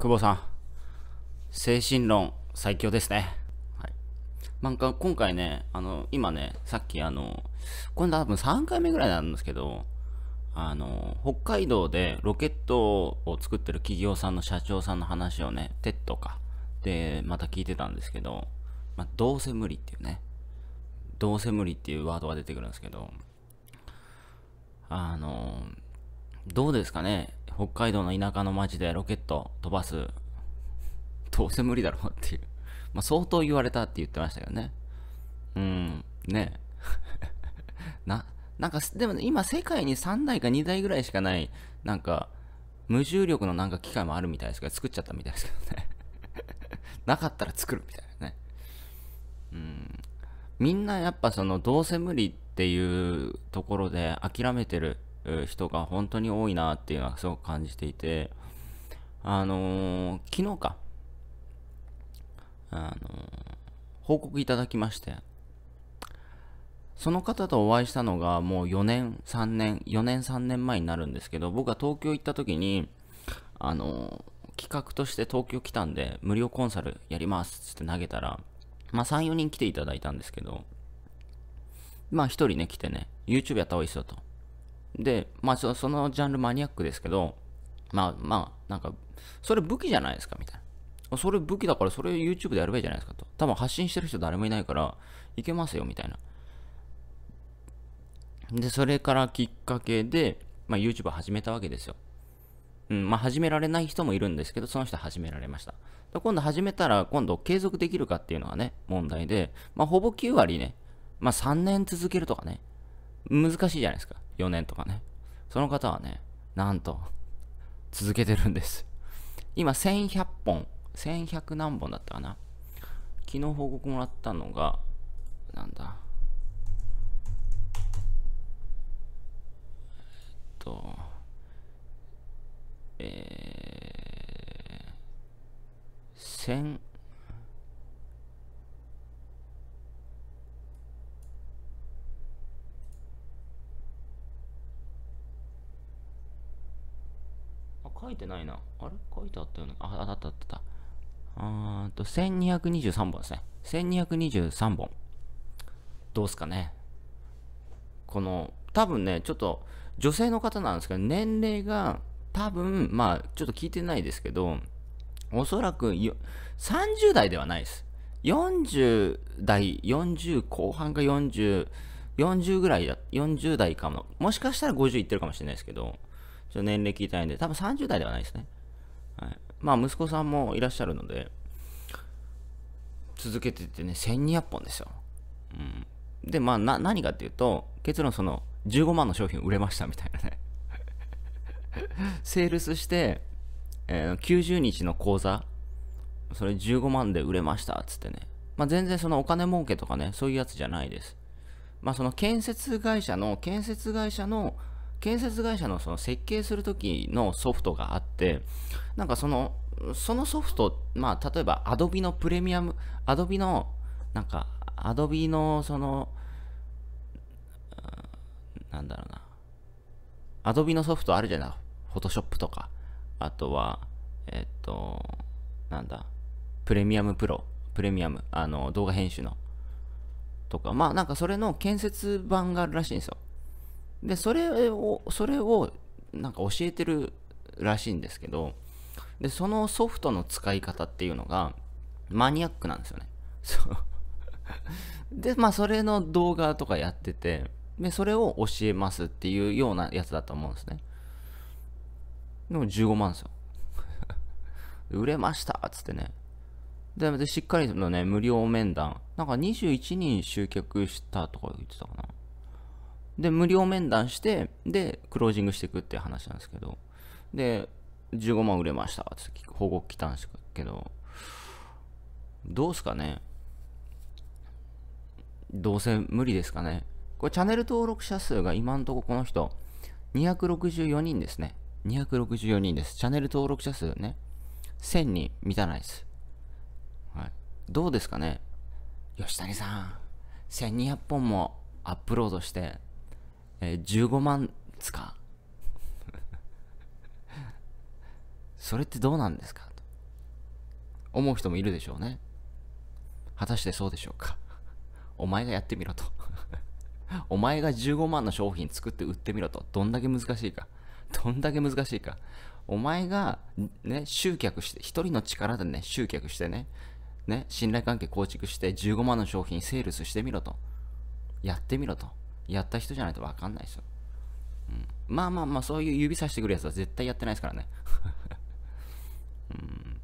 久保さん、精神論最強ですね。はい。んか今回ね、あの、今ね、さっきあの、これ多分3回目ぐらいなんですけど、あの、北海道でロケットを作ってる企業さんの社長さんの話をね、テッドか、で、また聞いてたんですけど、まあ、どうせ無理っていうね、どうせ無理っていうワードが出てくるんですけど、あの、どうですかね北海道の田舎の町でロケット飛ばす。どうせ無理だろうっていう。まあ、相当言われたって言ってましたけどね。うん、ね な、なんか、でも、ね、今世界に3台か2台ぐらいしかない、なんか、無重力のなんか機械もあるみたいですけど、作っちゃったみたいですけどね。なかったら作るみたいなね。うん。みんなやっぱその、どうせ無理っていうところで諦めてる人が本当に多いなっていうのはすごく感じていて、あのー、昨日か、あのー、報告いただきまして、その方とお会いしたのがもう4年、3年、4年3年前になるんですけど、僕が東京行った時に、あのー、企画として東京来たんで、無料コンサルやりますって投げたら、まあ3、4人来ていただいたんですけど、まあ1人ね、来てね、YouTube やった方がいいですよと。で、まあそ、そのジャンルマニアックですけど、まあまあ、なんか、それ武器じゃないですか、みたいな。それ武器だから、それ YouTube でやればいいじゃないですかと。多分発信してる人誰もいないから、いけますよ、みたいな。で、それからきっかけで、まあ、YouTube 始めたわけですよ。うん、まあ、始められない人もいるんですけど、その人は始められました。で今度始めたら、今度継続できるかっていうのがね、問題で、まあ、ほぼ9割ね、まあ、3年続けるとかね、難しいじゃないですか。4年とかね。その方はね、なんと、続けてるんです。今、1100本、1100何本だったかな。昨日報告もらったのが、なんだ。えっと、えー、書いてないな。あれ書いてあったよね。あ、あったあったあった。うんと、1223本ですね。1223本。どうすかね。この、多分ね、ちょっと、女性の方なんですけど、年齢が、多分、まあ、ちょっと聞いてないですけど、おそらく30代ではないです。40代、40後半か40、40ぐらいだ、40代かも。もしかしたら50いってるかもしれないですけど、ちょ年齢聞いたいんで、多分30代ではないですね。はい、まあ、息子さんもいらっしゃるので、続けててね、1200本ですよ。うん、で、まあな、何かっていうと、結論その、15万の商品売れましたみたいなね。セールスして、えー、90日の講座、それ15万で売れましたっつってね。まあ、全然そのお金儲けとかね、そういうやつじゃないです。まあ、その建設会社の、建設会社の建設会社のその設計する時のソフトがあってなんかそのそのソフト、まあ、例えば Adobe のプレミアム Adobe のなんか Adobe のそのなんだろうな Adobe のソフトあるじゃない Photoshop とかあとはえっとなんだプレミアムプロプレミアムあの動画編集のとかまあなんかそれの建設版があるらしいんですよでそれをそれをなんか教えてるらしいんですけどでそのソフトの使い方っていうのがマニアックなんですよねそう でまあそれの動画とかやっててでそれを教えますっていうようなやつだと思うんですねでも15万ですよ 売れましたっつってねでしっかりのね無料面談なんか21人集客したとか言ってたかなで、無料面談して、で、クロージングしていくっていう話なんですけど、で、15万売れましたって報告来たんですけど、どうすかねどうせ無理ですかねこれチャンネル登録者数が今んとここの人、264人ですね。264人です。チャンネル登録者数ね、1000人満たないです。はい。どうですかね吉谷さん、1200本もアップロードして、えー、15万つかそれってどうなんですかと思う人もいるでしょうね。果たしてそうでしょうかお前がやってみろとお前が15万の商品作って売ってみろと。どんだけ難しいか。どんだけ難しいか。お前が、ね、集客して、一人の力でね、集客してね、ね、信頼関係構築して15万の商品セールスしてみろと。やってみろと。やった人じゃないと分かんないですよ。うん、まあまあまあ、そういう指さしてくるやつは絶対やってないですからね。うん、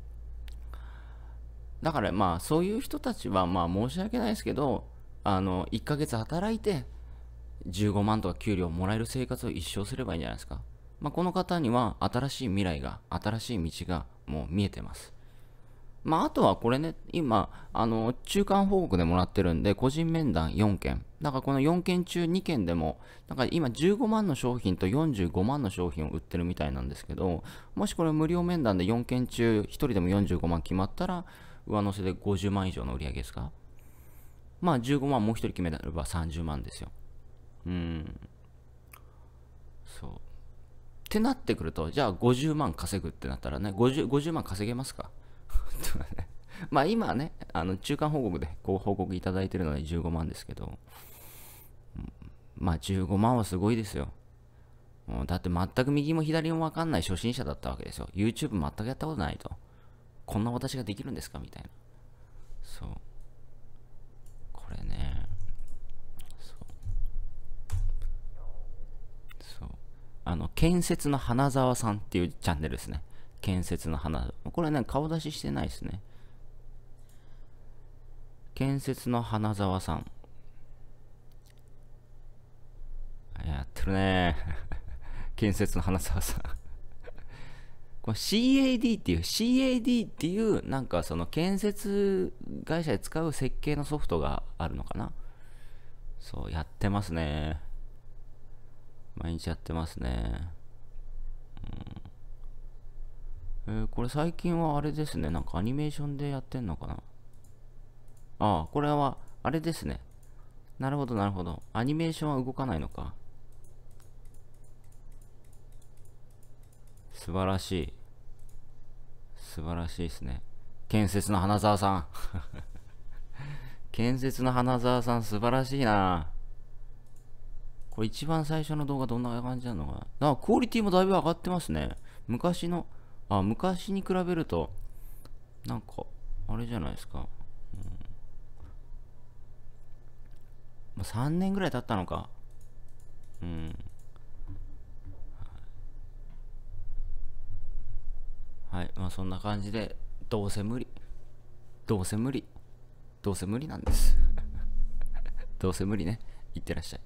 だからまあ、そういう人たちはまあ申し訳ないですけど、あの、1ヶ月働いて、15万とか給料もらえる生活を一生すればいいんじゃないですか。まあ、この方には新しい未来が、新しい道がもう見えてます。まあ、あとはこれね、今、あの、中間報告でもらってるんで、個人面談4件。だからこの4件中2件でも、なんか今15万の商品と45万の商品を売ってるみたいなんですけど、もしこれ無料面談で4件中1人でも45万決まったら、上乗せで50万以上の売り上げですかまあ15万もう1人決めれば30万ですよ。うん。そう。ってなってくると、じゃあ50万稼ぐってなったらね、50, 50万稼げますかまあ今ね、あの中間報告でこう報告いただいてるので15万ですけど、まあ15万はすごいですよ。だって全く右も左もわかんない初心者だったわけですよ。YouTube 全くやったことないと。こんな私ができるんですかみたいな。そう。これね。そう。そう。あの、建設の花沢さんっていうチャンネルですね。建設の花これね、顔出ししてないですね。建設の花沢さん。やってるね。建設の花沢さんこの CAD っていう、CAD っていう、なんかその建設会社で使う設計のソフトがあるのかな。そう、やってますね。毎日やってますね。えー、これ最近はあれですね。なんかアニメーションでやってんのかなああ、これは、あれですね。なるほど、なるほど。アニメーションは動かないのか。素晴らしい。素晴らしいですね。建設の花沢さん建設の花沢さん、素晴らしいなこれ一番最初の動画どんな感じなのかなあ、クオリティもだいぶ上がってますね。昔のあ、昔に比べると、なんか、あれじゃないですか。うん、3年ぐらい経ったのか。うん。はい、まあそんな感じで、どうせ無理。どうせ無理。どうせ無理なんです。どうせ無理ね。いってらっしゃい。